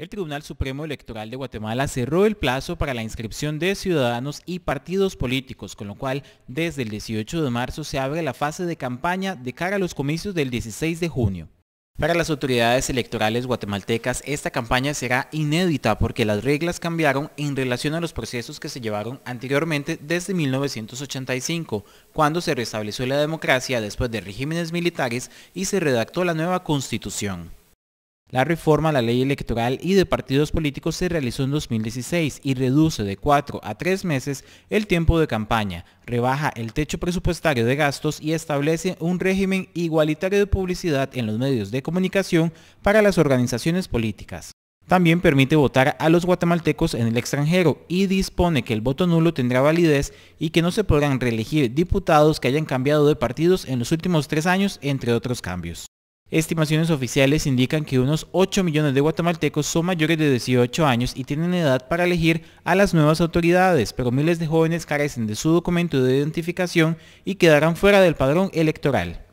el Tribunal Supremo Electoral de Guatemala cerró el plazo para la inscripción de ciudadanos y partidos políticos, con lo cual desde el 18 de marzo se abre la fase de campaña de cara a los comicios del 16 de junio. Para las autoridades electorales guatemaltecas, esta campaña será inédita porque las reglas cambiaron en relación a los procesos que se llevaron anteriormente desde 1985, cuando se restableció la democracia después de regímenes militares y se redactó la nueva constitución. La reforma a la ley electoral y de partidos políticos se realizó en 2016 y reduce de 4 a 3 meses el tiempo de campaña, rebaja el techo presupuestario de gastos y establece un régimen igualitario de publicidad en los medios de comunicación para las organizaciones políticas. También permite votar a los guatemaltecos en el extranjero y dispone que el voto nulo tendrá validez y que no se podrán reelegir diputados que hayan cambiado de partidos en los últimos tres años, entre otros cambios. Estimaciones oficiales indican que unos 8 millones de guatemaltecos son mayores de 18 años y tienen edad para elegir a las nuevas autoridades, pero miles de jóvenes carecen de su documento de identificación y quedarán fuera del padrón electoral.